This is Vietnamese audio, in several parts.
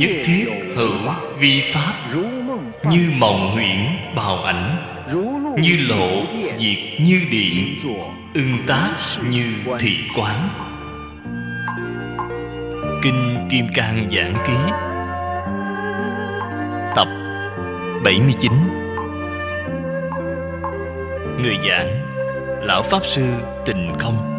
nhất thiết hữu vi pháp như mộng huyễn bào ảnh như lộ diệt như điện ưng tác như thị quán kinh kim cang giảng ký tập 79 người giảng lão pháp sư tình không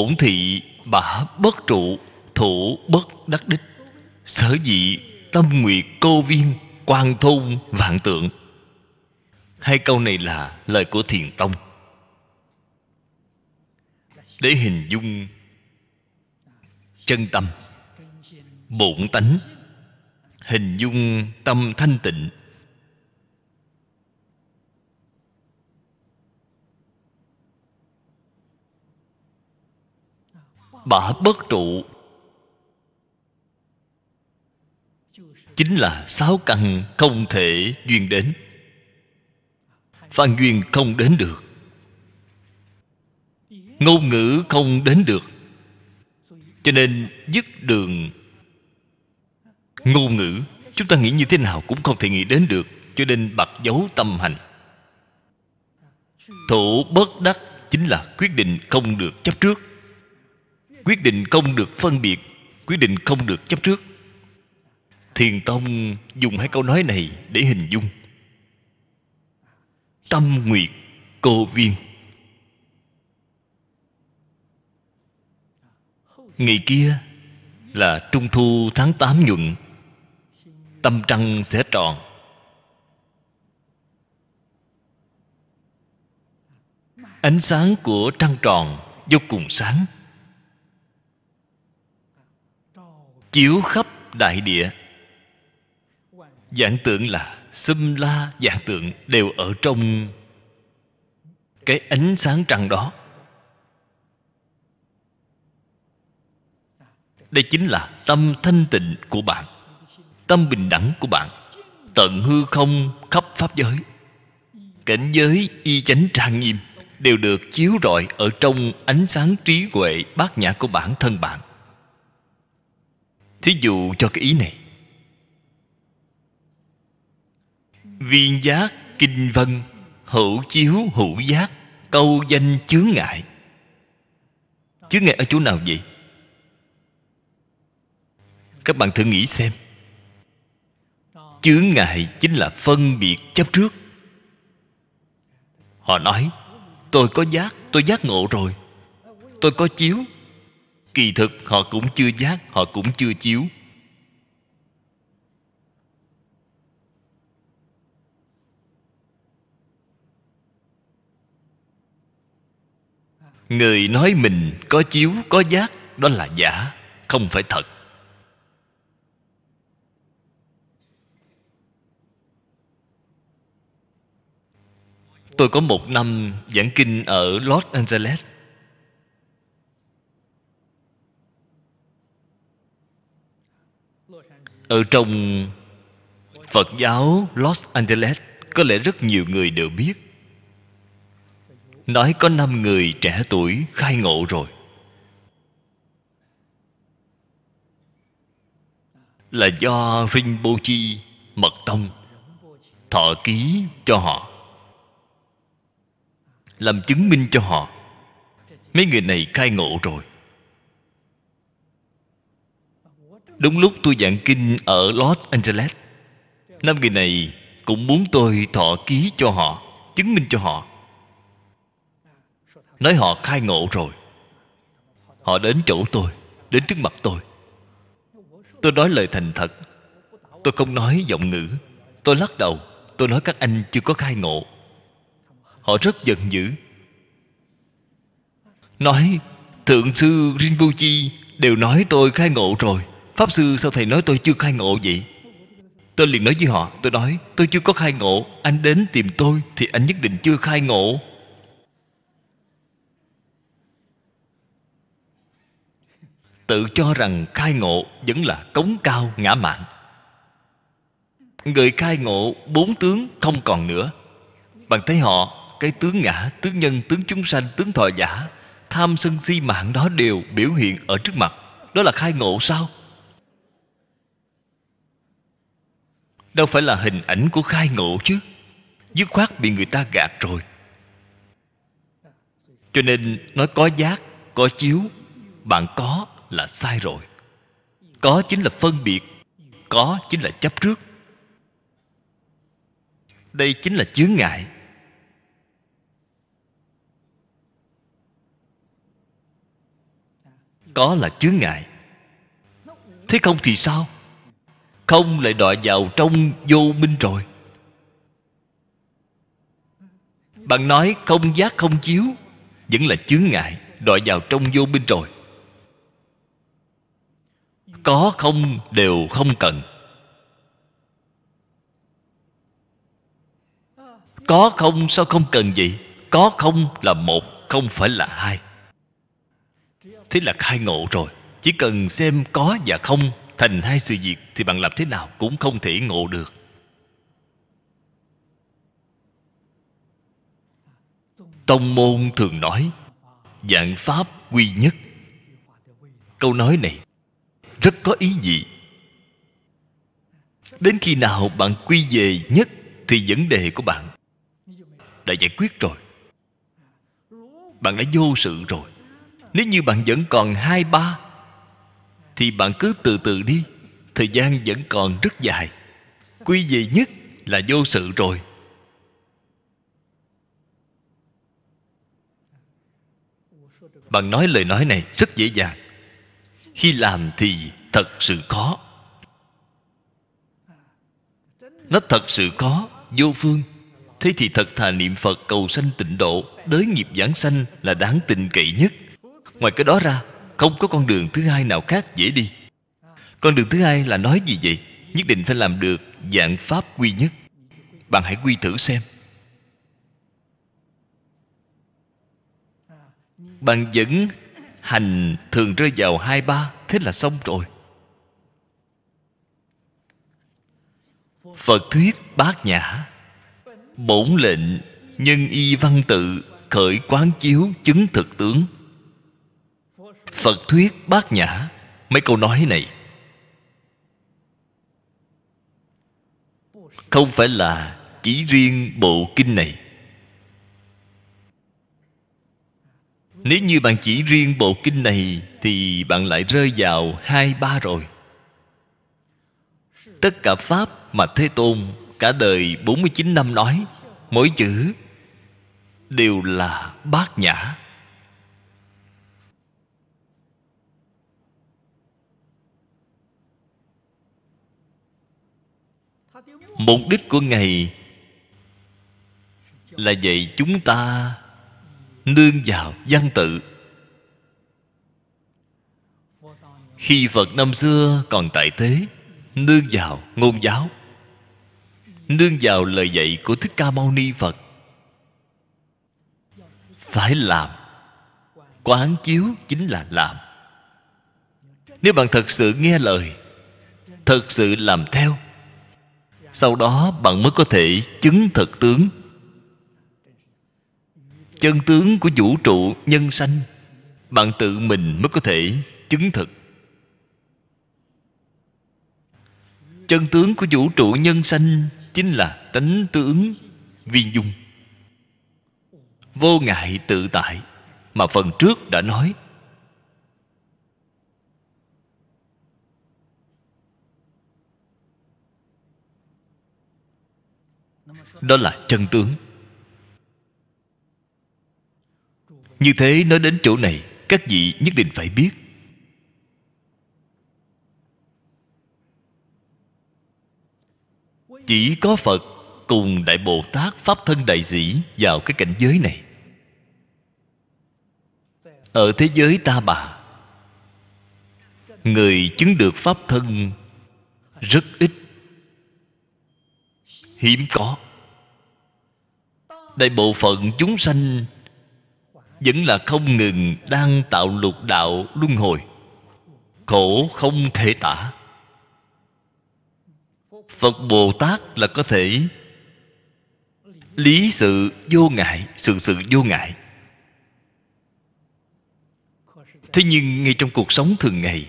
bổn thị bả bất trụ thủ bất đắc đích sở dị tâm nguyệt cô viên quan thôn vạn tượng hai câu này là lời của thiền tông để hình dung chân tâm bổn tánh hình dung tâm thanh tịnh bà bất trụ chính là sáu căn không thể duyên đến phan duyên không đến được ngôn ngữ không đến được cho nên dứt đường ngôn ngữ chúng ta nghĩ như thế nào cũng không thể nghĩ đến được cho nên bạc dấu tâm hành thủ bất đắc chính là quyết định không được chấp trước quyết định không được phân biệt quyết định không được chấp trước thiền tông dùng hai câu nói này để hình dung tâm nguyệt cô viên ngày kia là trung thu tháng 8 nhuận tâm trăng sẽ tròn ánh sáng của trăng tròn vô cùng sáng chiếu khắp đại địa dạng tượng là xâm la dạng tượng đều ở trong cái ánh sáng trăng đó đây chính là tâm thanh tịnh của bạn tâm bình đẳng của bạn tận hư không khắp pháp giới cảnh giới y chánh trang nghiêm đều được chiếu rọi ở trong ánh sáng trí huệ bát nhã của bản thân bạn thí dụ cho cái ý này viên giác kinh vân hữu chiếu hữu giác câu danh chướng ngại chướng ngại ở chỗ nào vậy các bạn thử nghĩ xem chướng ngại chính là phân biệt chấp trước họ nói tôi có giác tôi giác ngộ rồi tôi có chiếu kỳ thực họ cũng chưa giác họ cũng chưa chiếu người nói mình có chiếu có giác đó là giả không phải thật tôi có một năm giảng kinh ở los angeles ở trong phật giáo los angeles có lẽ rất nhiều người đều biết nói có năm người trẻ tuổi khai ngộ rồi là do Rinpoche Mật Tông thọ ký cho họ làm chứng minh cho họ mấy người này khai ngộ rồi Đúng lúc tôi giảng kinh ở Los Angeles Năm người này cũng muốn tôi thọ ký cho họ Chứng minh cho họ Nói họ khai ngộ rồi Họ đến chỗ tôi Đến trước mặt tôi Tôi nói lời thành thật Tôi không nói giọng ngữ Tôi lắc đầu Tôi nói các anh chưa có khai ngộ Họ rất giận dữ Nói Thượng sư Rinpoche đều nói tôi khai ngộ rồi Pháp sư sao thầy nói tôi chưa khai ngộ vậy Tôi liền nói với họ Tôi nói tôi chưa có khai ngộ Anh đến tìm tôi thì anh nhất định chưa khai ngộ Tự cho rằng khai ngộ Vẫn là cống cao ngã mạng Người khai ngộ bốn tướng không còn nữa bằng thấy họ Cái tướng ngã, tướng nhân, tướng chúng sanh, tướng thọ giả Tham sân si mạng đó đều biểu hiện ở trước mặt Đó là khai ngộ sao? đâu phải là hình ảnh của khai ngộ chứ dứt khoát bị người ta gạt rồi cho nên nói có giác có chiếu bạn có là sai rồi có chính là phân biệt có chính là chấp trước đây chính là chướng ngại có là chướng ngại thế không thì sao không lại đọa vào trong vô minh rồi bạn nói không giác không chiếu vẫn là chướng ngại đọa vào trong vô minh rồi có không đều không cần có không sao không cần vậy có không là một không phải là hai thế là khai ngộ rồi chỉ cần xem có và không thành hai sự việc thì bạn làm thế nào cũng không thể ngộ được tông môn thường nói dạng pháp quy nhất câu nói này rất có ý gì đến khi nào bạn quy về nhất thì vấn đề của bạn đã giải quyết rồi bạn đã vô sự rồi nếu như bạn vẫn còn hai ba thì bạn cứ từ từ đi thời gian vẫn còn rất dài quy về nhất là vô sự rồi bạn nói lời nói này rất dễ dàng khi làm thì thật sự khó nó thật sự khó vô phương thế thì thật thà niệm phật cầu sanh tịnh độ đới nghiệp giảng sanh là đáng tình kỵ nhất ngoài cái đó ra không có con đường thứ hai nào khác dễ đi Con đường thứ hai là nói gì vậy Nhất định phải làm được dạng pháp quy nhất Bạn hãy quy thử xem Bạn vẫn hành thường rơi vào hai ba Thế là xong rồi Phật thuyết bát nhã Bổn lệnh Nhân y văn tự Khởi quán chiếu chứng thực tướng phật thuyết bát nhã mấy câu nói này không phải là chỉ riêng bộ kinh này nếu như bạn chỉ riêng bộ kinh này thì bạn lại rơi vào hai ba rồi tất cả pháp mà thế tôn cả đời 49 năm nói mỗi chữ đều là bát nhã mục đích của ngài là dạy chúng ta nương vào văn tự khi phật năm xưa còn tại thế nương vào ngôn giáo nương vào lời dạy của thích ca mâu ni phật phải làm quán chiếu chính là làm nếu bạn thật sự nghe lời thật sự làm theo sau đó bạn mới có thể chứng thật tướng chân tướng của vũ trụ nhân sanh bạn tự mình mới có thể chứng thực chân tướng của vũ trụ nhân sanh chính là tánh tướng viên dung vô ngại tự tại mà phần trước đã nói đó là chân tướng như thế nói đến chỗ này các vị nhất định phải biết chỉ có phật cùng đại bồ tát pháp thân đại sĩ vào cái cảnh giới này ở thế giới ta bà người chứng được pháp thân rất ít hiếm có đại bộ phận chúng sanh vẫn là không ngừng đang tạo lục đạo luân hồi khổ không thể tả phật bồ tát là có thể lý sự vô ngại sự sự vô ngại thế nhưng ngay trong cuộc sống thường ngày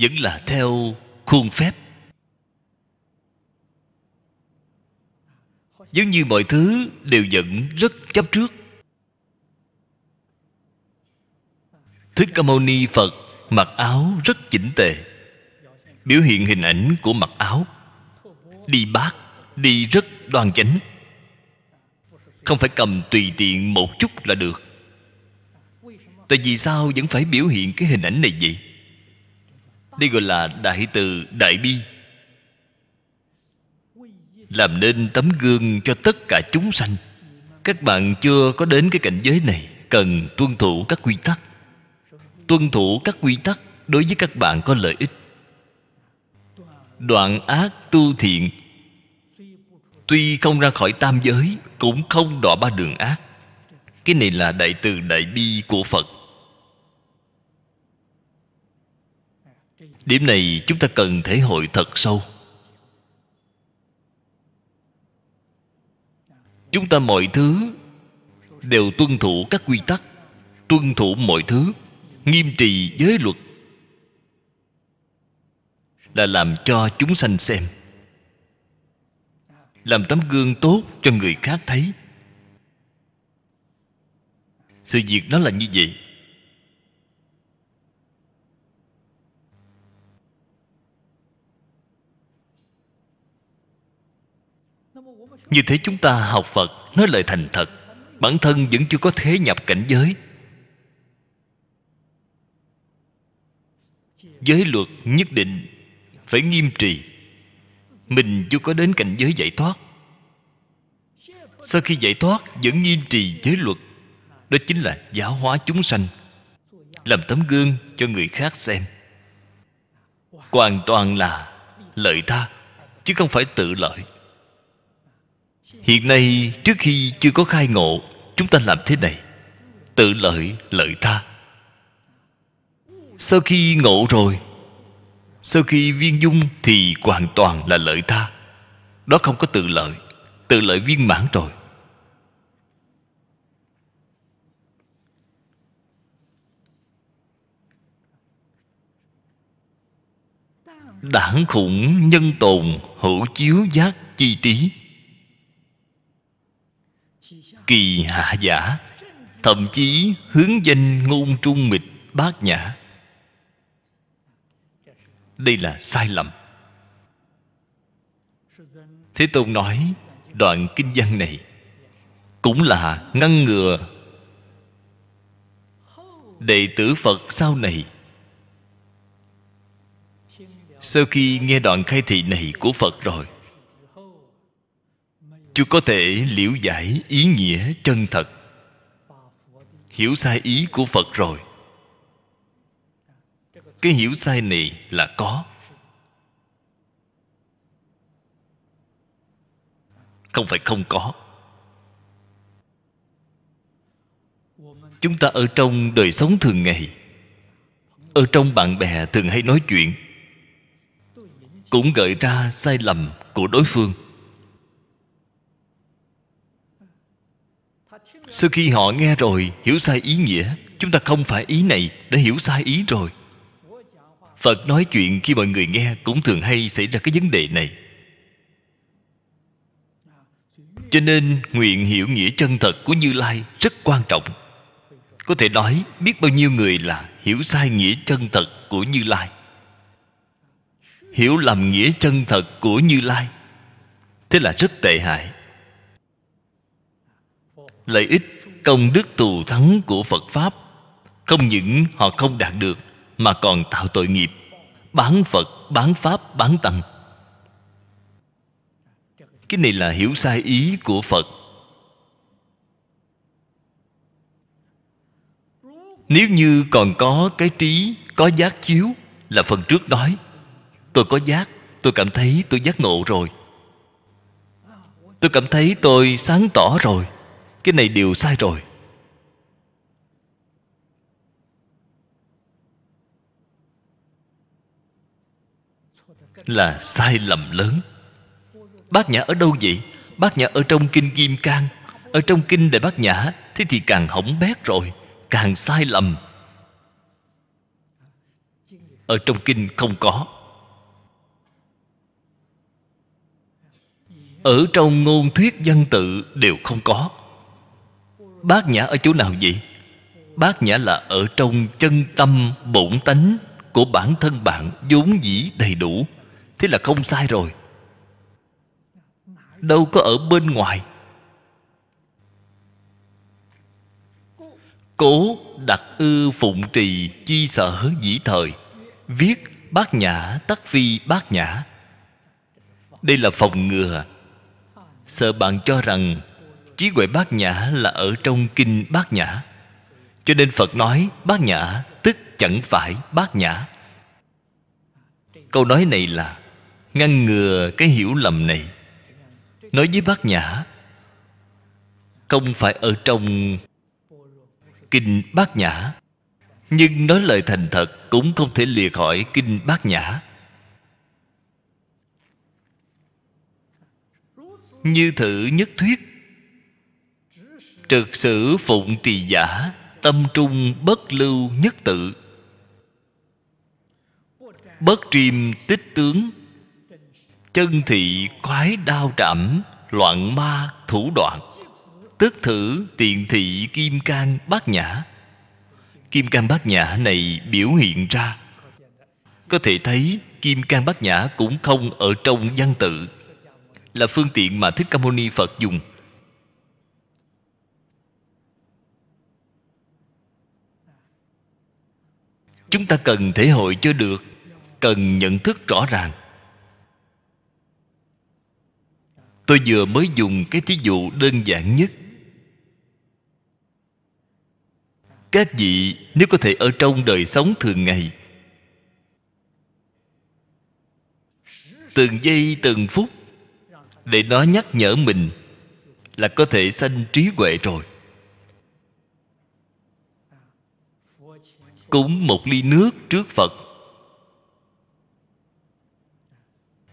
vẫn là theo khuôn phép giống như mọi thứ đều vẫn rất chấp trước thích ca mâu ni phật mặc áo rất chỉnh tề biểu hiện hình ảnh của mặc áo đi bát đi rất đoan chánh không phải cầm tùy tiện một chút là được tại vì sao vẫn phải biểu hiện cái hình ảnh này vậy đây gọi là đại từ đại bi làm nên tấm gương cho tất cả chúng sanh các bạn chưa có đến cái cảnh giới này cần tuân thủ các quy tắc tuân thủ các quy tắc đối với các bạn có lợi ích đoạn ác tu thiện tuy không ra khỏi tam giới cũng không đọa ba đường ác cái này là đại từ đại bi của phật điểm này chúng ta cần thể hội thật sâu chúng ta mọi thứ đều tuân thủ các quy tắc tuân thủ mọi thứ nghiêm trì giới luật là làm cho chúng sanh xem làm tấm gương tốt cho người khác thấy sự việc nó là như vậy như thế chúng ta học phật nói lời thành thật bản thân vẫn chưa có thế nhập cảnh giới giới luật nhất định phải nghiêm trì mình chưa có đến cảnh giới giải thoát sau khi giải thoát vẫn nghiêm trì giới luật đó chính là giáo hóa chúng sanh làm tấm gương cho người khác xem hoàn toàn là lợi tha chứ không phải tự lợi hiện nay trước khi chưa có khai ngộ chúng ta làm thế này tự lợi lợi tha sau khi ngộ rồi sau khi viên dung thì hoàn toàn là lợi tha đó không có tự lợi tự lợi viên mãn rồi đảng khủng nhân tồn hữu chiếu giác chi trí kỳ hạ giả thậm chí hướng danh ngôn trung mịch bát nhã đây là sai lầm thế tôn nói đoạn kinh văn này cũng là ngăn ngừa đệ tử phật sau này sau khi nghe đoạn khai thị này của phật rồi chưa có thể liễu giải ý nghĩa chân thật hiểu sai ý của phật rồi cái hiểu sai này là có không phải không có chúng ta ở trong đời sống thường ngày ở trong bạn bè thường hay nói chuyện cũng gợi ra sai lầm của đối phương sau khi họ nghe rồi hiểu sai ý nghĩa chúng ta không phải ý này đã hiểu sai ý rồi phật nói chuyện khi mọi người nghe cũng thường hay xảy ra cái vấn đề này cho nên nguyện hiểu nghĩa chân thật của như lai rất quan trọng có thể nói biết bao nhiêu người là hiểu sai nghĩa chân thật của như lai hiểu lầm nghĩa chân thật của như lai thế là rất tệ hại lợi ích công đức tù thắng của phật pháp không những họ không đạt được mà còn tạo tội nghiệp bán phật bán pháp bán tăng cái này là hiểu sai ý của phật nếu như còn có cái trí có giác chiếu là phần trước nói tôi có giác tôi cảm thấy tôi giác ngộ rồi tôi cảm thấy tôi sáng tỏ rồi cái này đều sai rồi là sai lầm lớn bát nhã ở đâu vậy bát nhã ở trong kinh kim cang ở trong kinh đại bát nhã thế thì càng hỏng bét rồi càng sai lầm ở trong kinh không có ở trong ngôn thuyết văn tự đều không có bát nhã ở chỗ nào vậy bát nhã là ở trong chân tâm bổn tánh của bản thân bạn vốn dĩ đầy đủ thế là không sai rồi đâu có ở bên ngoài cố đặt ư phụng trì chi sở dĩ thời viết bát nhã tắc phi bát nhã đây là phòng ngừa sợ bạn cho rằng trí huệ bát nhã là ở trong kinh bát nhã cho nên phật nói bát nhã tức chẳng phải bát nhã câu nói này là ngăn ngừa cái hiểu lầm này nói với bát nhã không phải ở trong kinh bát nhã nhưng nói lời thành thật cũng không thể lìa khỏi kinh bát nhã như thử nhất thuyết trực sử phụng trì giả tâm trung bất lưu nhất tự bất triêm tích tướng chân thị quái đao trảm loạn ma thủ đoạn tức thử tiện thị kim can bát nhã kim can bát nhã này biểu hiện ra có thể thấy kim can bát nhã cũng không ở trong văn tự là phương tiện mà thích ca mâu ni phật dùng chúng ta cần thể hội cho được cần nhận thức rõ ràng tôi vừa mới dùng cái thí dụ đơn giản nhất các vị nếu có thể ở trong đời sống thường ngày từng giây từng phút để nó nhắc nhở mình là có thể sanh trí huệ rồi cúng một ly nước trước phật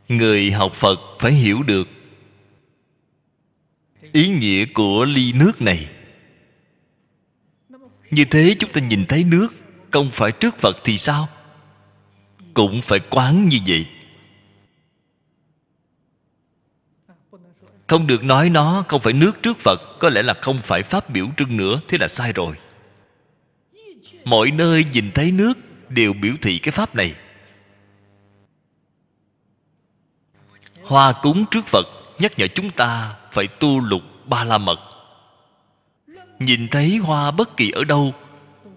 người học phật phải hiểu được ý nghĩa của ly nước này như thế chúng ta nhìn thấy nước không phải trước phật thì sao cũng phải quán như vậy không được nói nó không phải nước trước phật có lẽ là không phải pháp biểu trưng nữa thế là sai rồi mọi nơi nhìn thấy nước đều biểu thị cái pháp này hoa cúng trước phật nhắc nhở chúng ta phải tu lục ba la mật nhìn thấy hoa bất kỳ ở đâu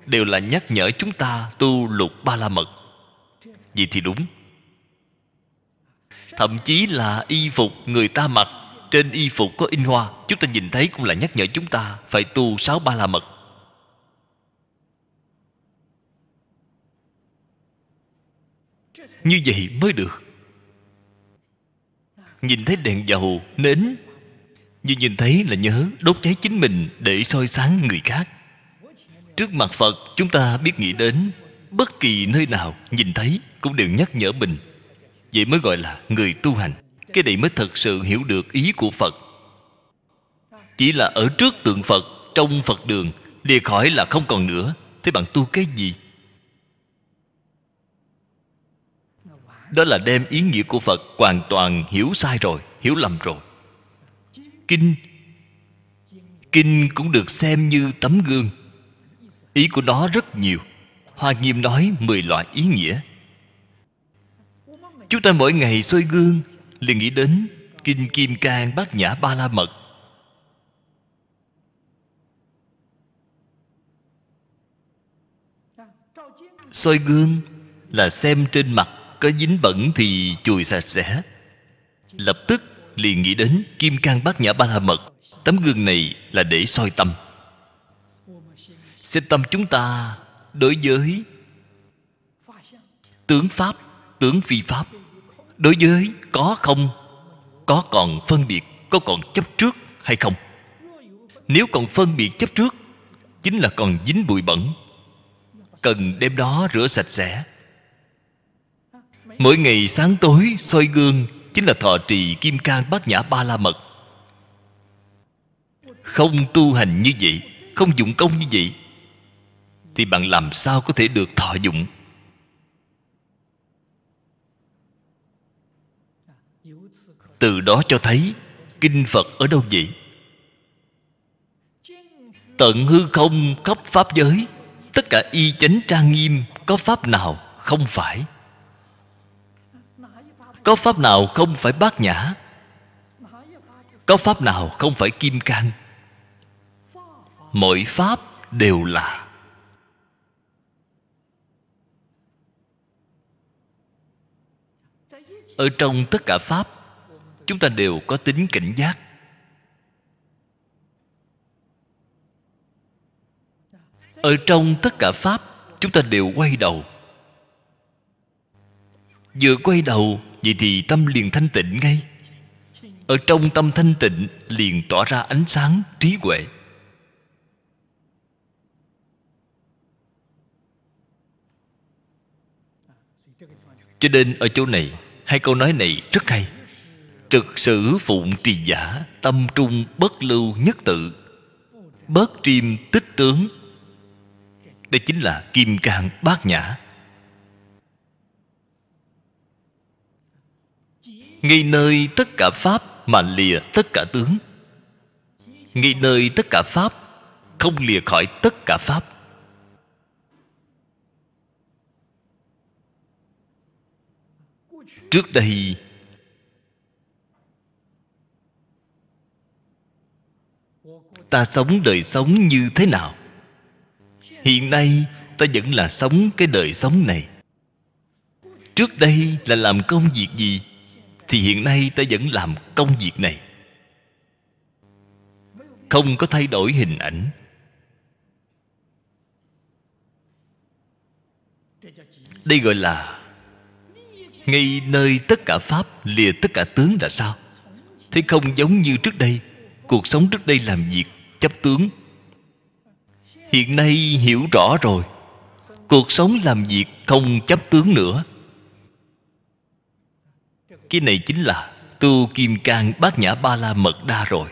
đều là nhắc nhở chúng ta tu lục ba la mật vậy thì đúng thậm chí là y phục người ta mặc trên y phục có in hoa chúng ta nhìn thấy cũng là nhắc nhở chúng ta phải tu sáu ba la mật như vậy mới được nhìn thấy đèn dầu nến như nhìn thấy là nhớ đốt cháy chính mình để soi sáng người khác trước mặt phật chúng ta biết nghĩ đến bất kỳ nơi nào nhìn thấy cũng đều nhắc nhở mình vậy mới gọi là người tu hành cái này mới thật sự hiểu được ý của phật chỉ là ở trước tượng phật trong phật đường lìa khỏi là không còn nữa thế bạn tu cái gì đó là đem ý nghĩa của phật hoàn toàn hiểu sai rồi hiểu lầm rồi kinh kinh cũng được xem như tấm gương ý của nó rất nhiều hoa nghiêm nói mười loại ý nghĩa chúng ta mỗi ngày soi gương liền nghĩ đến kinh kim cang bát nhã ba la mật soi gương là xem trên mặt có dính bẩn thì chùi sạch sẽ lập tức liền nghĩ đến kim cang bát nhã ba la mật tấm gương này là để soi tâm xin tâm chúng ta đối với tướng pháp tướng phi pháp đối với có không có còn phân biệt có còn chấp trước hay không nếu còn phân biệt chấp trước chính là còn dính bụi bẩn cần đem đó rửa sạch sẽ Mỗi ngày sáng tối soi gương Chính là thọ trì kim cang bát nhã ba la mật Không tu hành như vậy Không dụng công như vậy Thì bạn làm sao có thể được thọ dụng Từ đó cho thấy Kinh Phật ở đâu vậy Tận hư không khắp Pháp giới Tất cả y chánh trang nghiêm Có Pháp nào không phải có pháp nào không phải bát nhã có pháp nào không phải kim cang mọi pháp đều là ở trong tất cả pháp chúng ta đều có tính cảnh giác ở trong tất cả pháp chúng ta đều quay đầu Vừa quay đầu Vậy thì tâm liền thanh tịnh ngay Ở trong tâm thanh tịnh Liền tỏa ra ánh sáng trí huệ Cho nên ở chỗ này Hai câu nói này rất hay Trực sử phụng trì giả Tâm trung bất lưu nhất tự Bớt triêm tích tướng Đây chính là kim cang bát nhã ngay nơi tất cả pháp mà lìa tất cả tướng ngay nơi tất cả pháp không lìa khỏi tất cả pháp trước đây ta sống đời sống như thế nào hiện nay ta vẫn là sống cái đời sống này trước đây là làm công việc gì thì hiện nay ta vẫn làm công việc này không có thay đổi hình ảnh đây gọi là ngay nơi tất cả pháp lìa tất cả tướng là sao thế không giống như trước đây cuộc sống trước đây làm việc chấp tướng hiện nay hiểu rõ rồi cuộc sống làm việc không chấp tướng nữa cái này chính là tu kim cang bát nhã ba la mật đa rồi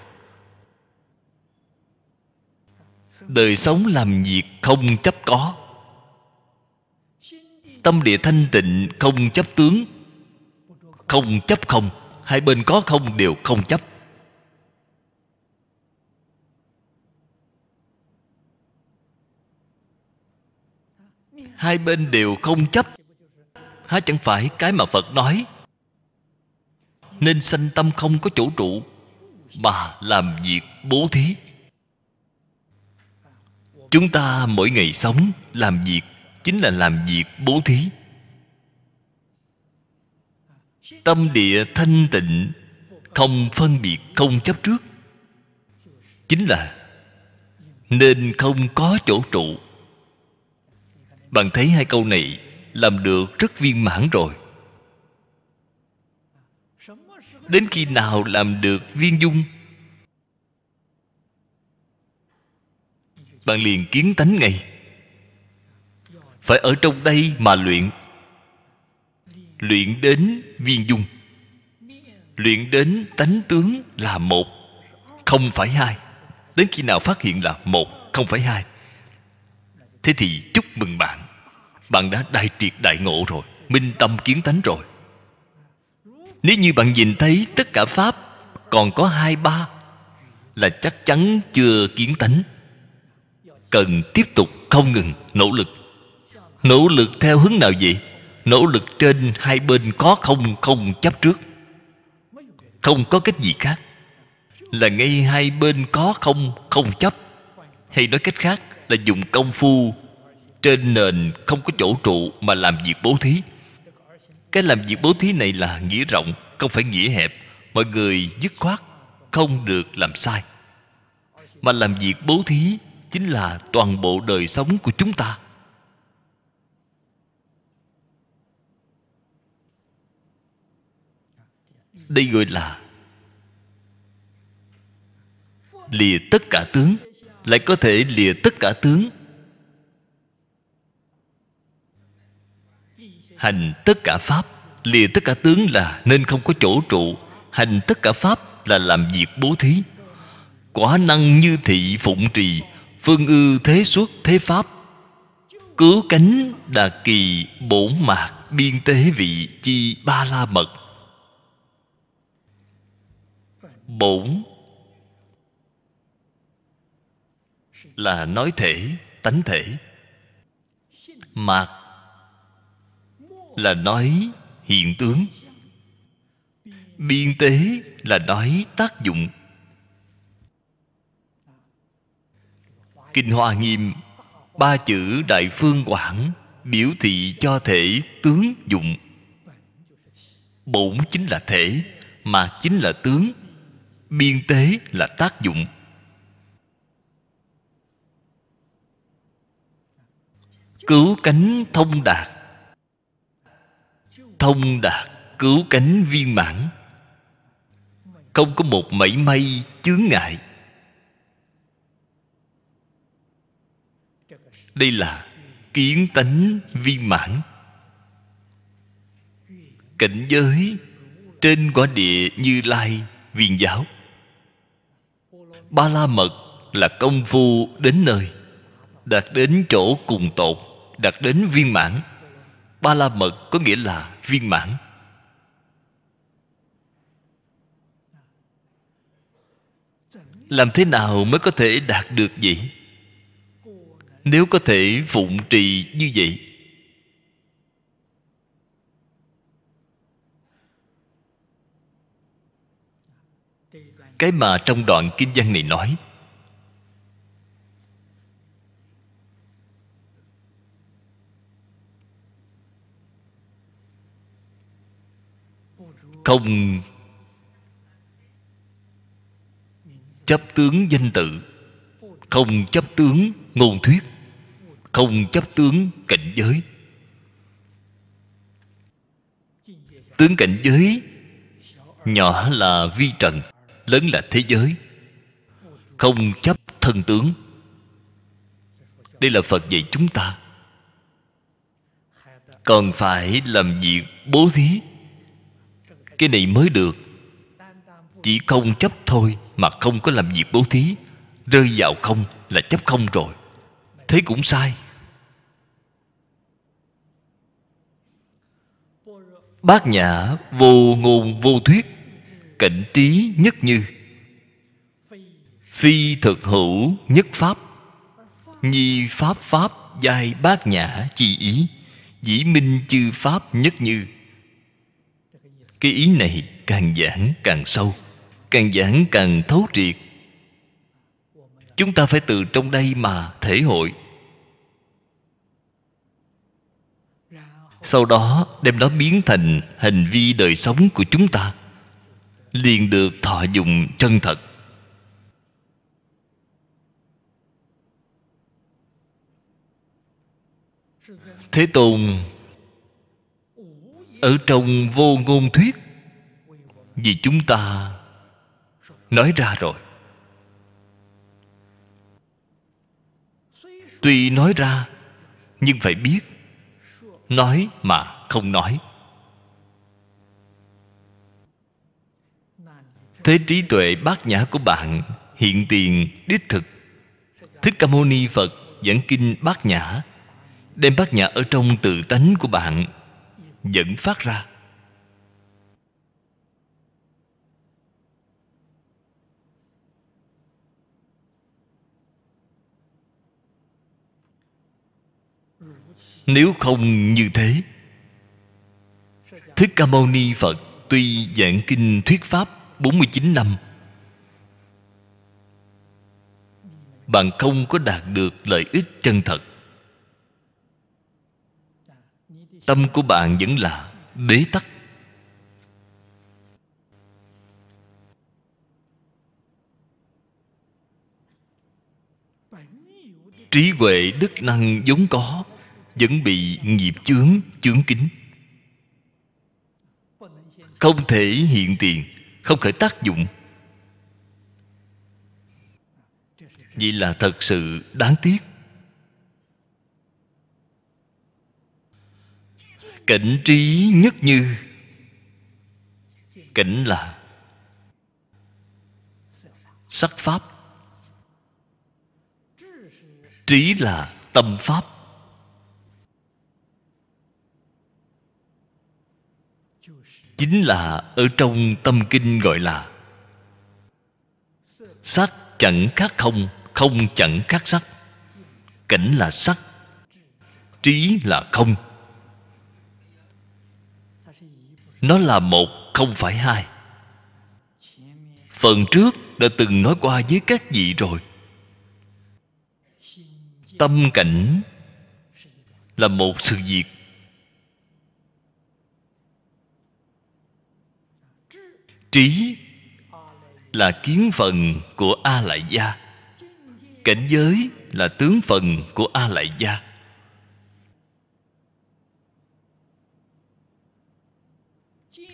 đời sống làm việc không chấp có tâm địa thanh tịnh không chấp tướng không chấp không hai bên có không đều không chấp hai bên đều không chấp há chẳng phải cái mà phật nói nên sanh tâm không có chỗ trụ mà làm việc bố thí chúng ta mỗi ngày sống làm việc chính là làm việc bố thí tâm địa thanh tịnh không phân biệt không chấp trước chính là nên không có chỗ trụ bạn thấy hai câu này làm được rất viên mãn rồi đến khi nào làm được viên dung bạn liền kiến tánh ngay phải ở trong đây mà luyện luyện đến viên dung luyện đến tánh tướng là một không phải hai đến khi nào phát hiện là một không phải hai thế thì chúc mừng bạn bạn đã đại triệt đại ngộ rồi minh tâm kiến tánh rồi nếu như bạn nhìn thấy tất cả pháp còn có hai ba là chắc chắn chưa kiến tánh cần tiếp tục không ngừng nỗ lực nỗ lực theo hướng nào vậy nỗ lực trên hai bên có không không chấp trước không có cách gì khác là ngay hai bên có không không chấp hay nói cách khác là dùng công phu trên nền không có chỗ trụ mà làm việc bố thí cái làm việc bố thí này là nghĩa rộng Không phải nghĩa hẹp Mọi người dứt khoát Không được làm sai Mà làm việc bố thí Chính là toàn bộ đời sống của chúng ta Đây gọi là Lìa tất cả tướng Lại có thể lìa tất cả tướng hành tất cả pháp lìa tất cả tướng là nên không có chỗ trụ hành tất cả pháp là làm việc bố thí quả năng như thị phụng trì phương ư thế xuất thế pháp cứu cánh đà kỳ bổn mạc biên tế vị chi ba la mật bổn là nói thể tánh thể mạc là nói hiện tướng biên tế là nói tác dụng kinh hoa nghiêm ba chữ đại phương quảng biểu thị cho thể tướng dụng bổn chính là thể mà chính là tướng biên tế là tác dụng cứu cánh thông đạt thông đạt cứu cánh viên mãn không có một mảy may chướng ngại đây là kiến tánh viên mãn cảnh giới trên quả địa như lai viên giáo ba la mật là công phu đến nơi đạt đến chỗ cùng tột đạt đến viên mãn ba la mật có nghĩa là viên mãn làm thế nào mới có thể đạt được vậy nếu có thể phụng trì như vậy cái mà trong đoạn kinh văn này nói không chấp tướng danh tự không chấp tướng ngôn thuyết không chấp tướng cảnh giới tướng cảnh giới nhỏ là vi trần lớn là thế giới không chấp thân tướng đây là phật dạy chúng ta còn phải làm việc bố thí cái này mới được chỉ không chấp thôi mà không có làm việc bố thí rơi vào không là chấp không rồi thế cũng sai bát nhã vô ngôn vô thuyết cảnh trí nhất như phi thực hữu nhất pháp nhi pháp pháp giai bát nhã chỉ ý dĩ minh chư pháp nhất như cái ý này càng giảng càng sâu càng giảng càng thấu triệt chúng ta phải từ trong đây mà thể hội sau đó đem nó biến thành hành vi đời sống của chúng ta liền được thọ dụng chân thật thế tôn ở trong vô ngôn thuyết vì chúng ta nói ra rồi tuy nói ra nhưng phải biết nói mà không nói thế trí tuệ bát nhã của bạn hiện tiền đích thực thích ca mâu ni phật giảng kinh bát nhã đem bát nhã ở trong tự tánh của bạn vẫn phát ra nếu không như thế Thích Ca Mâu Ni Phật tuy giảng kinh thuyết pháp 49 năm Bạn không có đạt được lợi ích chân thật tâm của bạn vẫn là bế tắc trí huệ đức năng vốn có vẫn bị nghiệp chướng chướng kính không thể hiện tiền không khởi tác dụng vậy là thật sự đáng tiếc cảnh trí nhất như cảnh là sắc pháp trí là tâm pháp chính là ở trong tâm kinh gọi là sắc chẳng khác không không chẳng khác sắc cảnh là sắc trí là không nó là một không phải hai phần trước đã từng nói qua với các vị rồi tâm cảnh là một sự việc trí là kiến phần của a lại gia cảnh giới là tướng phần của a lại gia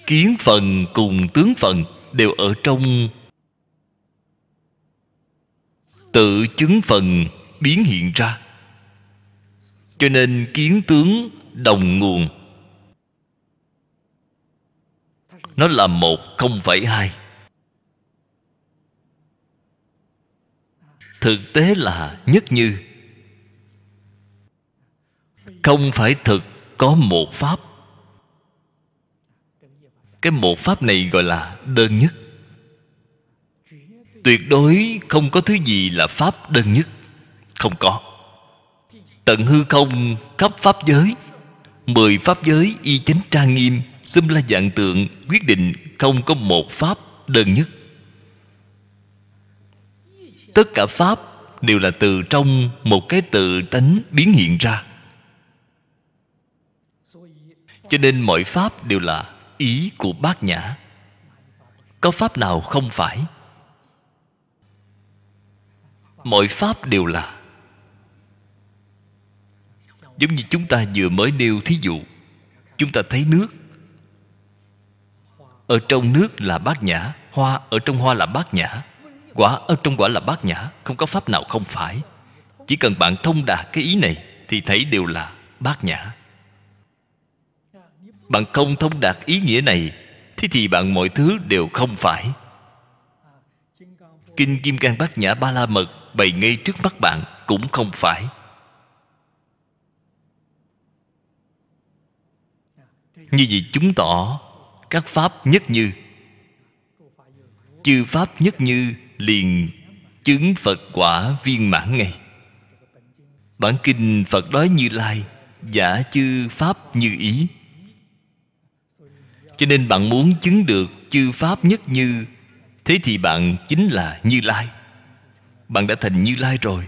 kiến phần cùng tướng phần đều ở trong tự chứng phần biến hiện ra cho nên kiến tướng đồng nguồn nó là một không phải hai thực tế là nhất như không phải thực có một pháp cái một pháp này gọi là đơn nhất tuyệt đối không có thứ gì là pháp đơn nhất không có tận hư không khắp pháp giới mười pháp giới y chánh trang nghiêm xâm la dạng tượng quyết định không có một pháp đơn nhất tất cả pháp đều là từ trong một cái tự tánh biến hiện ra cho nên mọi pháp đều là ý của bát nhã có pháp nào không phải mọi pháp đều là giống như chúng ta vừa mới nêu thí dụ chúng ta thấy nước ở trong nước là bát nhã hoa ở trong hoa là bát nhã quả ở trong quả là bát nhã không có pháp nào không phải chỉ cần bạn thông đạt cái ý này thì thấy đều là bát nhã bạn không thông đạt ý nghĩa này thế thì bạn mọi thứ đều không phải kinh kim cang bát nhã ba la mật bày ngay trước mắt bạn cũng không phải như vậy chúng tỏ các pháp nhất như chư pháp nhất như liền chứng phật quả viên mãn ngay bản kinh phật nói như lai giả chư pháp như ý cho nên bạn muốn chứng được chư pháp nhất như thế thì bạn chính là như lai bạn đã thành như lai rồi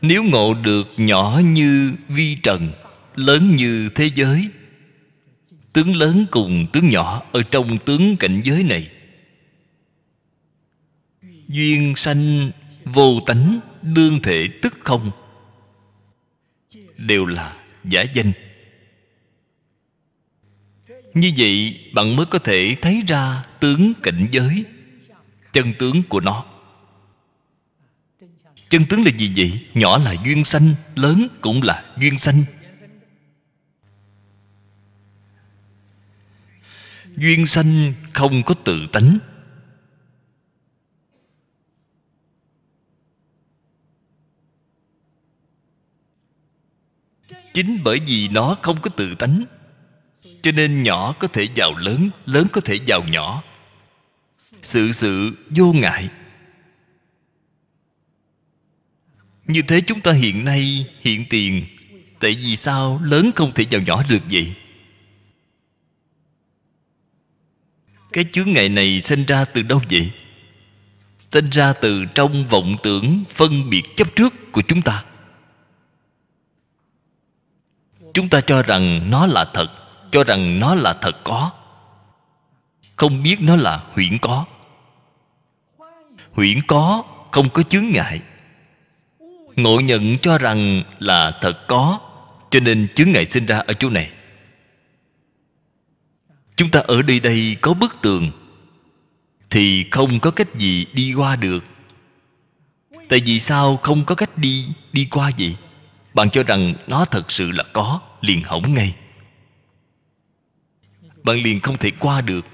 nếu ngộ được nhỏ như vi trần lớn như thế giới tướng lớn cùng tướng nhỏ ở trong tướng cảnh giới này duyên sanh vô tánh đương thể tức không đều là giả danh như vậy bạn mới có thể thấy ra tướng cảnh giới chân tướng của nó chân tướng là gì vậy nhỏ là duyên sanh lớn cũng là duyên sanh duyên sanh không có tự tánh chính bởi vì nó không có tự tánh cho nên nhỏ có thể vào lớn lớn có thể vào nhỏ sự sự vô ngại như thế chúng ta hiện nay hiện tiền tại vì sao lớn không thể vào nhỏ được vậy cái chướng ngại này sinh ra từ đâu vậy sinh ra từ trong vọng tưởng phân biệt chấp trước của chúng ta chúng ta cho rằng nó là thật cho rằng nó là thật có không biết nó là huyễn có huyễn có không có chướng ngại ngộ nhận cho rằng là thật có cho nên chướng ngại sinh ra ở chỗ này chúng ta ở đây đây có bức tường thì không có cách gì đi qua được tại vì sao không có cách đi đi qua vậy bạn cho rằng nó thật sự là có liền hỏng ngay bạn liền không thể qua được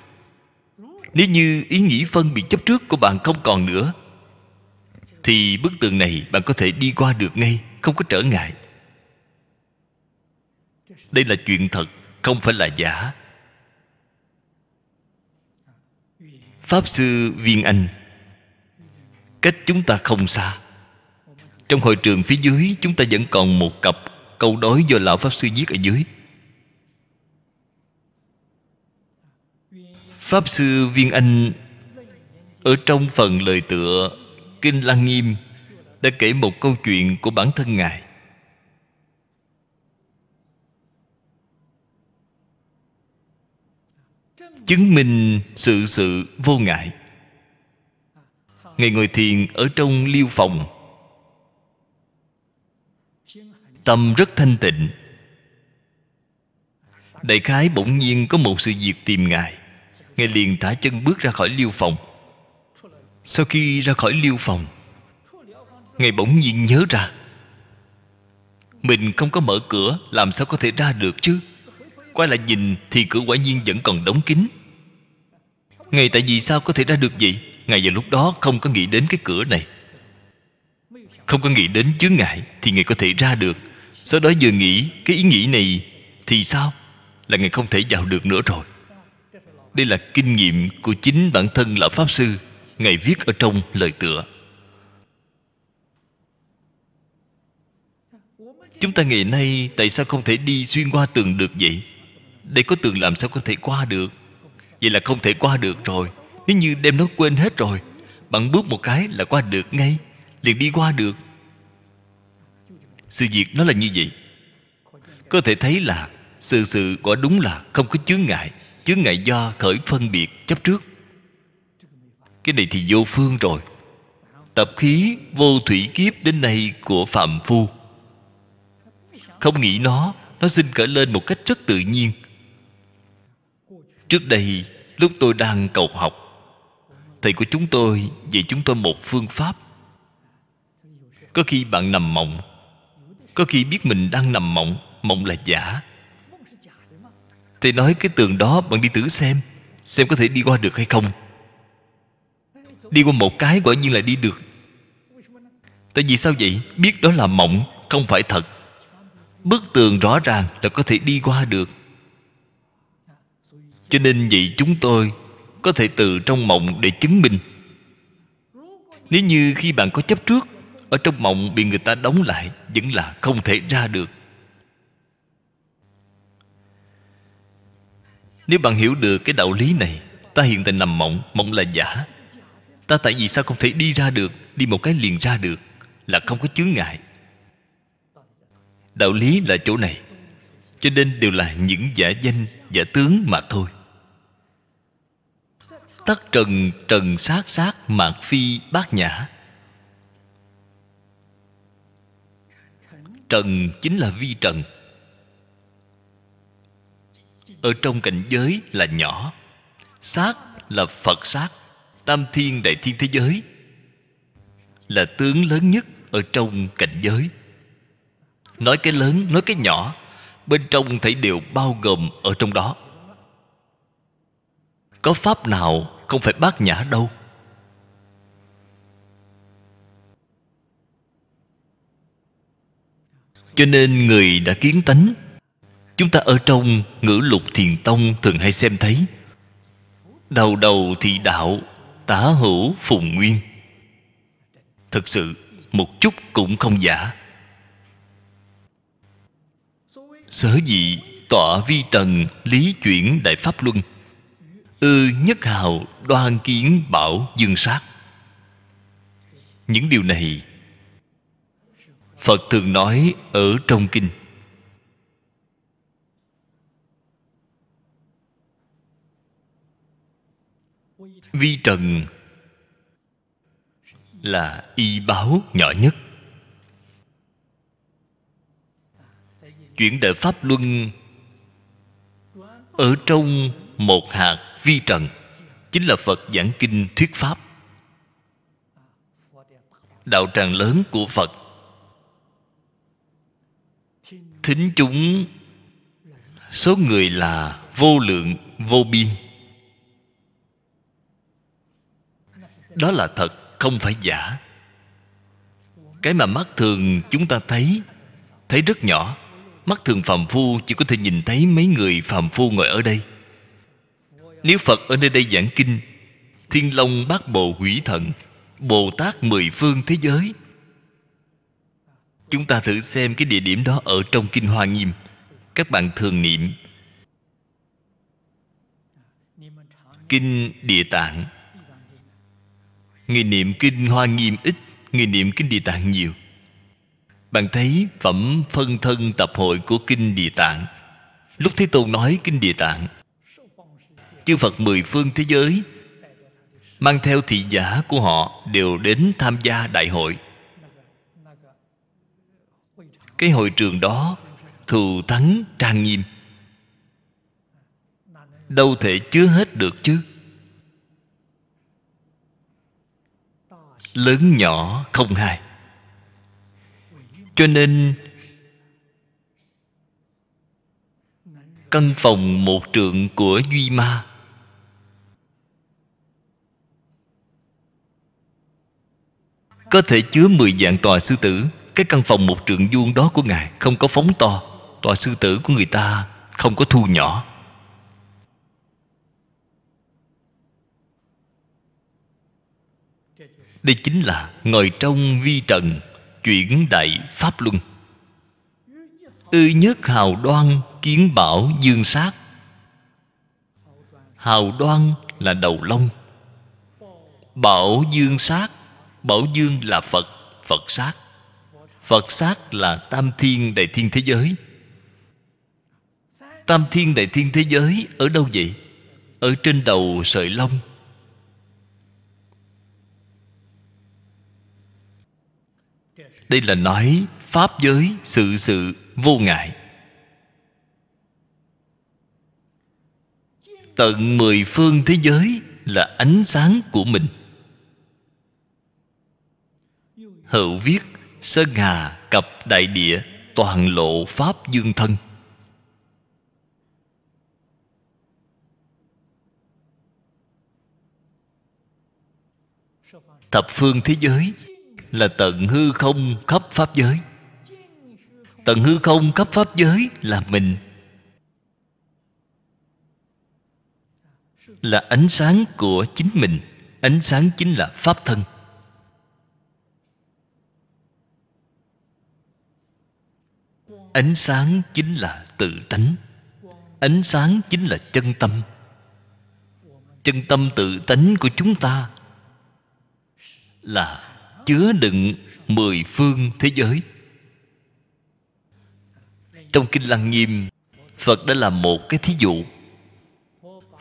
nếu như ý nghĩ phân biệt chấp trước của bạn không còn nữa thì bức tường này bạn có thể đi qua được ngay không có trở ngại đây là chuyện thật không phải là giả pháp sư viên anh cách chúng ta không xa trong hội trường phía dưới chúng ta vẫn còn một cặp câu đối do lão pháp sư viết ở dưới Pháp Sư Viên Anh Ở trong phần lời tựa Kinh Lăng Nghiêm Đã kể một câu chuyện của bản thân Ngài Chứng minh sự sự vô ngại Ngài ngồi thiền ở trong liêu phòng Tâm rất thanh tịnh Đại khái bỗng nhiên có một sự việc tìm Ngài Ngài liền thả chân bước ra khỏi liêu phòng Sau khi ra khỏi liêu phòng Ngài bỗng nhiên nhớ ra Mình không có mở cửa Làm sao có thể ra được chứ Quay lại nhìn thì cửa quả nhiên vẫn còn đóng kín Ngài tại vì sao có thể ra được vậy Ngài vào lúc đó không có nghĩ đến cái cửa này Không có nghĩ đến chướng ngại Thì Ngài có thể ra được Sau đó vừa nghĩ cái ý nghĩ này Thì sao Là Ngài không thể vào được nữa rồi đây là kinh nghiệm của chính bản thân lão pháp sư ngài viết ở trong lời tựa chúng ta ngày nay tại sao không thể đi xuyên qua tường được vậy để có tường làm sao có thể qua được vậy là không thể qua được rồi nếu như đem nó quên hết rồi bạn bước một cái là qua được ngay liền đi qua được sự việc nó là như vậy có thể thấy là sự sự quả đúng là không có chướng ngại chướng ngại do khởi phân biệt chấp trước cái này thì vô phương rồi tập khí vô thủy kiếp đến nay của phạm phu không nghĩ nó nó sinh khởi lên một cách rất tự nhiên trước đây lúc tôi đang cầu học thầy của chúng tôi dạy chúng tôi một phương pháp có khi bạn nằm mộng có khi biết mình đang nằm mộng mộng là giả Thầy nói cái tường đó bạn đi thử xem Xem có thể đi qua được hay không Đi qua một cái quả nhiên là đi được Tại vì sao vậy? Biết đó là mộng Không phải thật Bức tường rõ ràng là có thể đi qua được Cho nên vậy chúng tôi Có thể từ trong mộng để chứng minh Nếu như khi bạn có chấp trước Ở trong mộng bị người ta đóng lại Vẫn là không thể ra được Nếu bạn hiểu được cái đạo lý này Ta hiện tại nằm mộng, mộng là giả Ta tại vì sao không thể đi ra được Đi một cái liền ra được Là không có chướng ngại Đạo lý là chỗ này Cho nên đều là những giả danh Giả tướng mà thôi Tắc trần trần sát sát Mạc phi bát nhã Trần chính là vi trần ở trong cảnh giới là nhỏ sát là phật sát tam thiên đại thiên thế giới là tướng lớn nhất ở trong cảnh giới nói cái lớn nói cái nhỏ bên trong thấy đều bao gồm ở trong đó có pháp nào không phải bát nhã đâu cho nên người đã kiến tánh chúng ta ở trong ngữ lục thiền tông thường hay xem thấy đầu đầu thì đạo tả hữu phùng nguyên thực sự một chút cũng không giả sở dị tọa vi trần lý chuyển đại pháp luân ư ừ, nhất hào đoan kiến bảo dương sát những điều này phật thường nói ở trong kinh vi trần là y báo nhỏ nhất chuyển đời pháp luân ở trong một hạt vi trần chính là phật giảng kinh thuyết pháp đạo tràng lớn của phật thính chúng số người là vô lượng vô biên đó là thật không phải giả cái mà mắt thường chúng ta thấy thấy rất nhỏ mắt thường phàm phu chỉ có thể nhìn thấy mấy người phàm phu ngồi ở đây nếu phật ở nơi đây giảng kinh thiên long bát bộ hủy thần bồ tát mười phương thế giới chúng ta thử xem cái địa điểm đó ở trong kinh hoa nghiêm các bạn thường niệm kinh địa tạng Người niệm kinh Hoa Nghiêm ít Người niệm kinh Địa Tạng nhiều Bạn thấy phẩm phân thân tập hội của kinh Địa Tạng Lúc Thế Tôn nói kinh Địa Tạng Chư Phật mười phương thế giới Mang theo thị giả của họ Đều đến tham gia đại hội Cái hội trường đó Thù thắng trang nghiêm Đâu thể chứa hết được chứ lớn nhỏ không hai cho nên căn phòng một trượng của duy ma có thể chứa mười dạng tòa sư tử cái căn phòng một trượng vuông đó của ngài không có phóng to tòa sư tử của người ta không có thu nhỏ đây chính là ngồi trong vi trần chuyển đại pháp luân ư nhất hào đoan kiến bảo dương sát hào đoan là đầu lông bảo dương sát bảo dương là phật phật sát phật sát là tam thiên đại thiên thế giới tam thiên đại thiên thế giới ở đâu vậy ở trên đầu sợi lông đây là nói pháp giới sự sự vô ngại tận mười phương thế giới là ánh sáng của mình hữu viết sơn hà cập đại địa toàn lộ pháp dương thân thập phương thế giới là tận hư không khắp pháp giới tận hư không khắp pháp giới là mình là ánh sáng của chính mình ánh sáng chính là pháp thân ánh sáng chính là tự tánh ánh sáng chính là chân tâm chân tâm tự tánh của chúng ta là chứa đựng mười phương thế giới trong kinh lăng nghiêm phật đã làm một cái thí dụ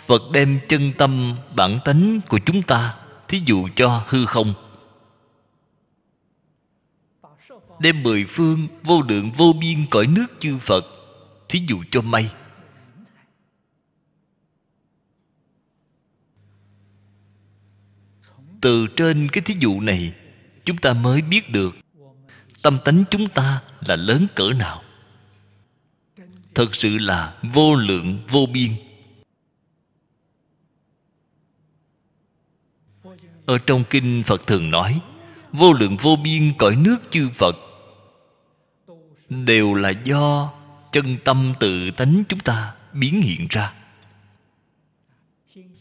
phật đem chân tâm bản tánh của chúng ta thí dụ cho hư không đem mười phương vô lượng vô biên cõi nước chư phật thí dụ cho mây từ trên cái thí dụ này chúng ta mới biết được tâm tánh chúng ta là lớn cỡ nào thật sự là vô lượng vô biên ở trong kinh phật thường nói vô lượng vô biên cõi nước chư phật đều là do chân tâm tự tánh chúng ta biến hiện ra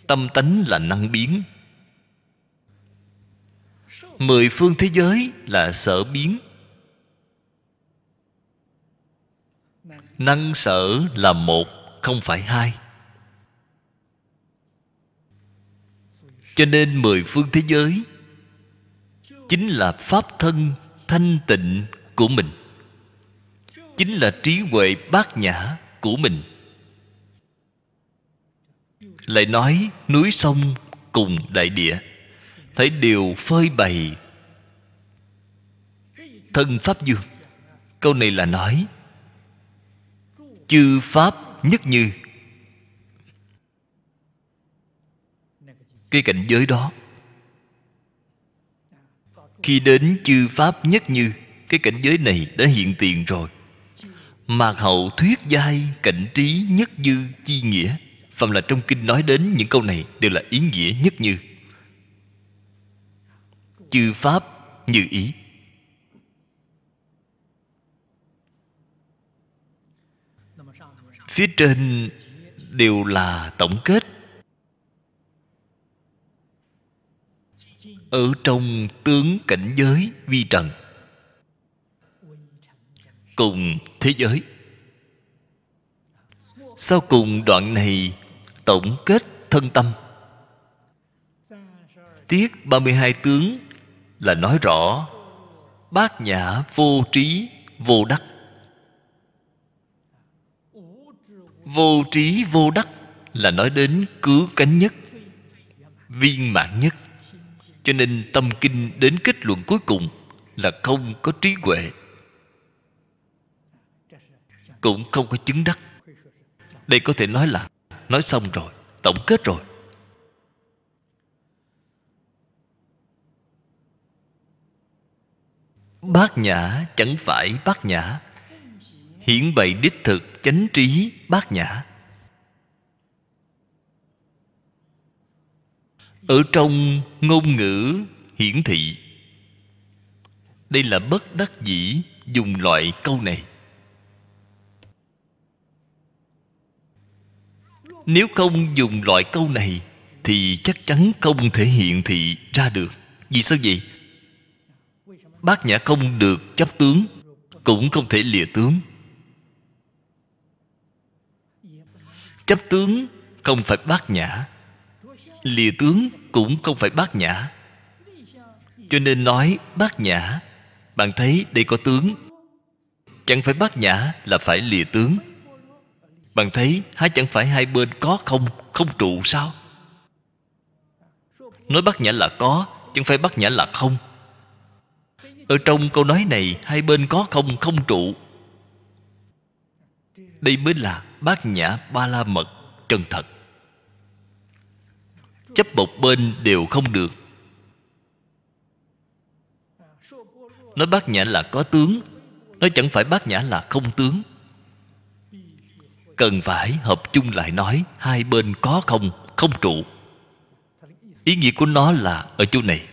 tâm tánh là năng biến mười phương thế giới là sở biến năng sở là một không phải hai cho nên mười phương thế giới chính là pháp thân thanh tịnh của mình chính là trí huệ bát nhã của mình lại nói núi sông cùng đại địa thấy đều phơi bày thân pháp dương câu này là nói chư pháp nhất như cái cảnh giới đó khi đến chư pháp nhất như cái cảnh giới này đã hiện tiền rồi mạc hậu thuyết giai cảnh trí nhất như chi nghĩa phần là trong kinh nói đến những câu này đều là ý nghĩa nhất như chư pháp như ý phía trên đều là tổng kết ở trong tướng cảnh giới vi trần cùng thế giới sau cùng đoạn này tổng kết thân tâm tiết 32 tướng là nói rõ bát nhã vô trí vô đắc vô trí vô đắc là nói đến cứu cánh nhất viên mãn nhất cho nên tâm kinh đến kết luận cuối cùng là không có trí huệ cũng không có chứng đắc đây có thể nói là nói xong rồi tổng kết rồi bát nhã chẳng phải bát nhã hiển bày đích thực chánh trí bát nhã ở trong ngôn ngữ hiển thị đây là bất đắc dĩ dùng loại câu này nếu không dùng loại câu này thì chắc chắn không thể hiện thị ra được vì sao vậy bát nhã không được chấp tướng cũng không thể lìa tướng chấp tướng không phải bát nhã lìa tướng cũng không phải bát nhã cho nên nói bát nhã bạn thấy đây có tướng chẳng phải bát nhã là phải lìa tướng bạn thấy há chẳng phải hai bên có không không trụ sao nói bát nhã là có chẳng phải bát nhã là không ở trong câu nói này hai bên có không không trụ đây mới là bát nhã ba la mật chân thật chấp một bên đều không được nói bát nhã là có tướng nó chẳng phải bát nhã là không tướng cần phải hợp chung lại nói hai bên có không không trụ ý nghĩa của nó là ở chỗ này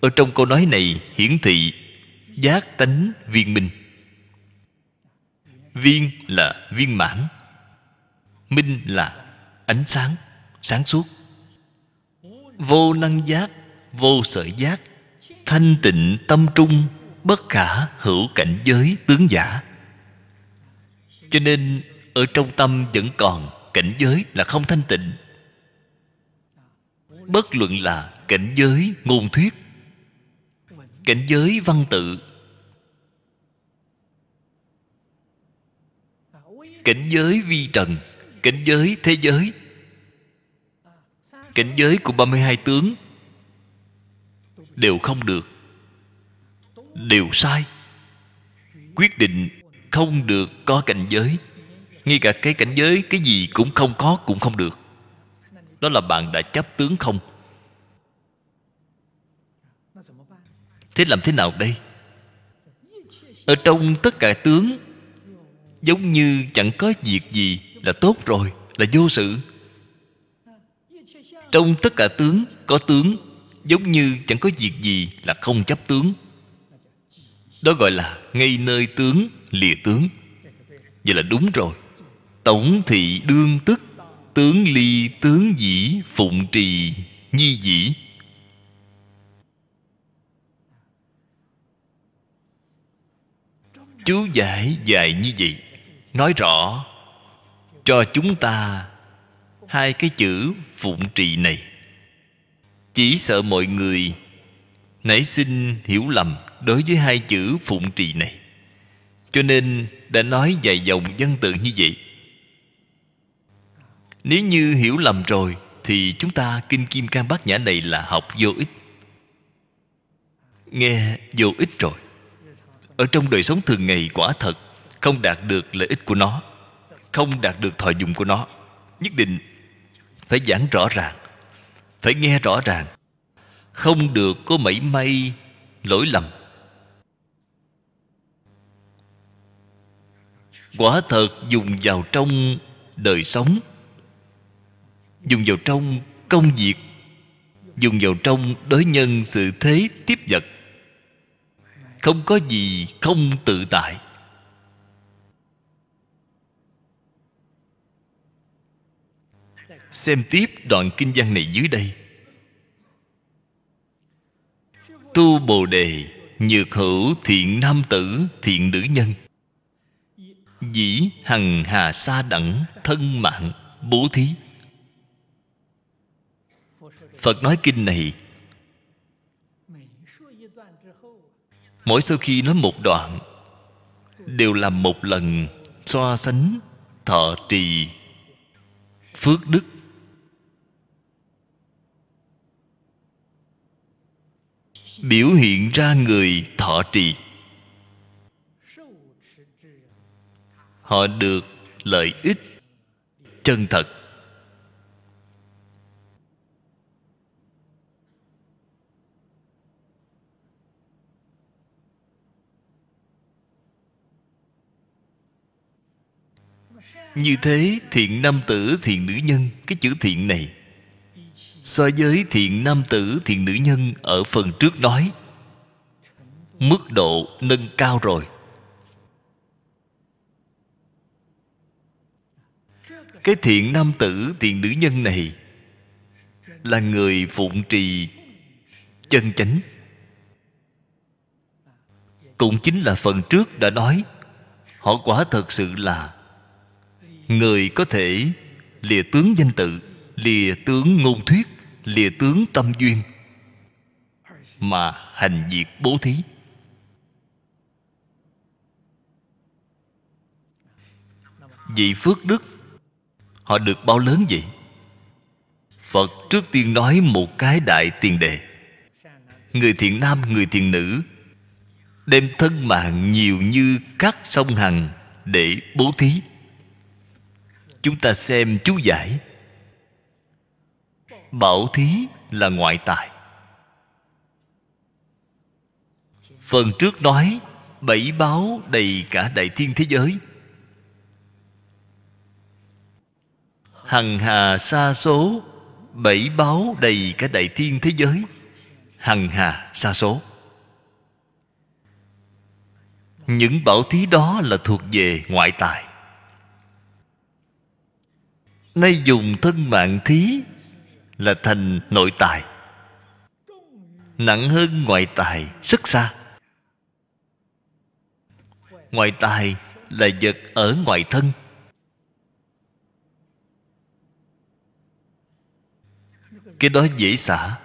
ở trong câu nói này hiển thị giác tánh viên minh viên là viên mãn minh là ánh sáng sáng suốt vô năng giác vô sở giác thanh tịnh tâm trung bất khả hữu cảnh giới tướng giả cho nên ở trong tâm vẫn còn cảnh giới là không thanh tịnh bất luận là cảnh giới ngôn thuyết cảnh giới văn tự cảnh giới vi trần cảnh giới thế giới cảnh giới của 32 tướng đều không được đều sai quyết định không được có cảnh giới ngay cả cái cảnh giới cái gì cũng không có cũng không được đó là bạn đã chấp tướng không thế làm thế nào đây ở trong tất cả tướng giống như chẳng có việc gì là tốt rồi là vô sự trong tất cả tướng có tướng giống như chẳng có việc gì là không chấp tướng đó gọi là ngay nơi tướng lìa tướng vậy là đúng rồi tổng thị đương tức tướng ly tướng dĩ phụng trì nhi dĩ chú giải dài như vậy nói rõ cho chúng ta hai cái chữ phụng trì này chỉ sợ mọi người nảy sinh hiểu lầm đối với hai chữ phụng trì này cho nên đã nói dài dòng văn tự như vậy nếu như hiểu lầm rồi thì chúng ta kinh kim cang bát nhã này là học vô ích nghe vô ích rồi ở trong đời sống thường ngày quả thật không đạt được lợi ích của nó không đạt được thọ dụng của nó nhất định phải giảng rõ ràng phải nghe rõ ràng không được có mảy may lỗi lầm quả thật dùng vào trong đời sống dùng vào trong công việc dùng vào trong đối nhân sự thế tiếp vật không có gì không tự tại xem tiếp đoạn kinh văn này dưới đây tu bồ đề nhược hữu thiện nam tử thiện nữ nhân dĩ hằng hà sa đẳng thân mạng bố thí phật nói kinh này mỗi sau khi nói một đoạn đều làm một lần so sánh thọ trì phước đức biểu hiện ra người thọ trì họ được lợi ích chân thật như thế thiện nam tử thiện nữ nhân cái chữ thiện này so với thiện nam tử thiện nữ nhân ở phần trước nói mức độ nâng cao rồi cái thiện nam tử thiện nữ nhân này là người phụng trì chân chánh cũng chính là phần trước đã nói họ quả thật sự là người có thể lìa tướng danh tự lìa tướng ngôn thuyết lìa tướng tâm duyên mà hành diệt bố thí vị phước đức họ được bao lớn vậy phật trước tiên nói một cái đại tiền đề người thiện nam người thiện nữ đem thân mạng nhiều như các sông hằng để bố thí chúng ta xem chú giải bảo thí là ngoại tài phần trước nói bảy báo đầy cả đại thiên thế giới hằng hà xa số bảy báo đầy cả đại thiên thế giới hằng hà xa số những bảo thí đó là thuộc về ngoại tài Nay dùng thân mạng thí Là thành nội tài Nặng hơn ngoại tài rất xa Ngoại tài là vật ở ngoài thân Cái đó dễ xả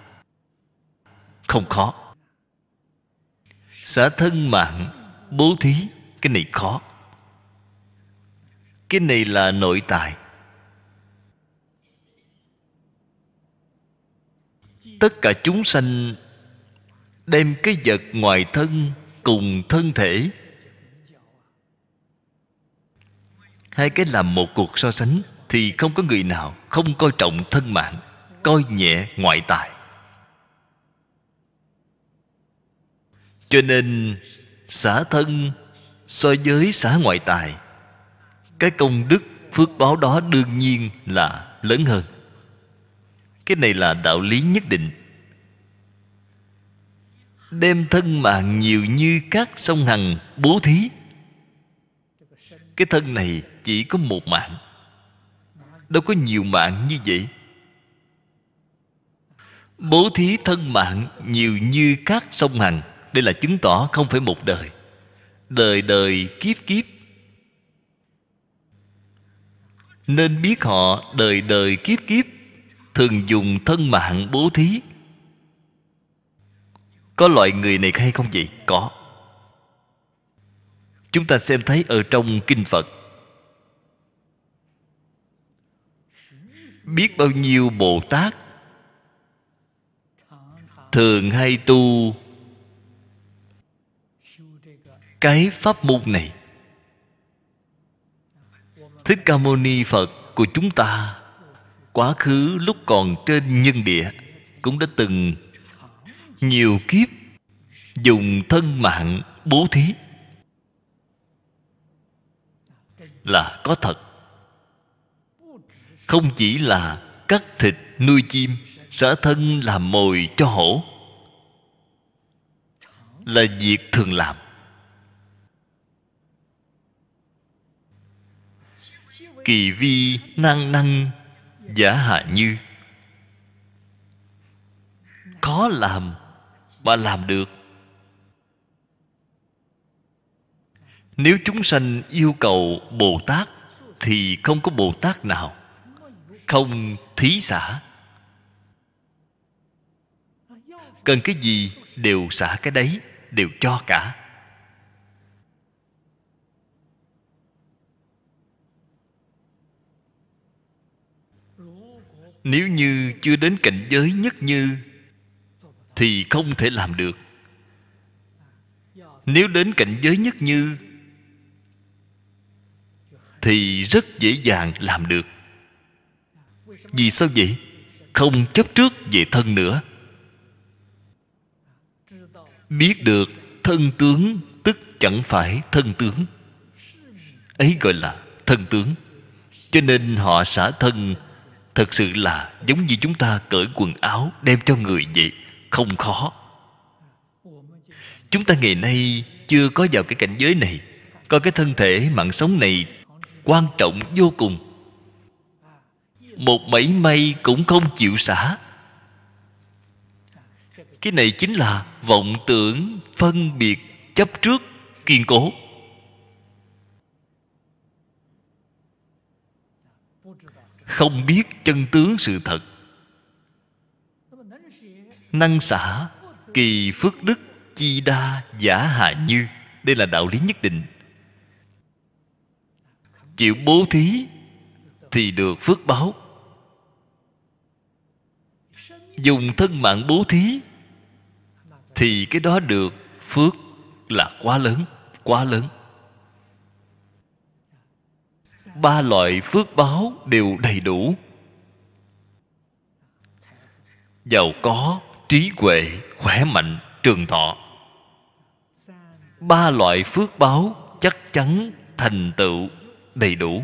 Không khó Xả thân mạng Bố thí Cái này khó Cái này là nội tài tất cả chúng sanh đem cái vật ngoài thân cùng thân thể hai cái làm một cuộc so sánh thì không có người nào không coi trọng thân mạng coi nhẹ ngoại tài cho nên xã thân so với xã ngoại tài cái công đức phước báo đó đương nhiên là lớn hơn cái này là đạo lý nhất định đem thân mạng nhiều như các sông hằng bố thí cái thân này chỉ có một mạng đâu có nhiều mạng như vậy bố thí thân mạng nhiều như các sông hằng đây là chứng tỏ không phải một đời đời đời kiếp kiếp nên biết họ đời đời kiếp kiếp thường dùng thân mạng bố thí có loại người này hay không vậy có chúng ta xem thấy ở trong kinh phật biết bao nhiêu bồ tát thường hay tu cái pháp môn này thích ca mâu ni phật của chúng ta quá khứ lúc còn trên nhân địa cũng đã từng nhiều kiếp dùng thân mạng bố thí là có thật không chỉ là cắt thịt nuôi chim xả thân làm mồi cho hổ là việc thường làm kỳ vi năng năng giả hạ như khó làm mà làm được nếu chúng sanh yêu cầu bồ tát thì không có bồ tát nào không thí xả cần cái gì đều xả cái đấy đều cho cả nếu như chưa đến cảnh giới nhất như thì không thể làm được nếu đến cảnh giới nhất như thì rất dễ dàng làm được vì sao vậy không chấp trước về thân nữa biết được thân tướng tức chẳng phải thân tướng ấy gọi là thân tướng cho nên họ xả thân thật sự là giống như chúng ta cởi quần áo đem cho người vậy không khó chúng ta ngày nay chưa có vào cái cảnh giới này coi cái thân thể mạng sống này quan trọng vô cùng một mảy may cũng không chịu xả cái này chính là vọng tưởng phân biệt chấp trước kiên cố không biết chân tướng sự thật năng xả kỳ phước đức chi đa giả hạ như đây là đạo lý nhất định chịu bố thí thì được phước báo dùng thân mạng bố thí thì cái đó được phước là quá lớn quá lớn ba loại phước báo đều đầy đủ giàu có trí huệ khỏe mạnh trường thọ ba loại phước báo chắc chắn thành tựu đầy đủ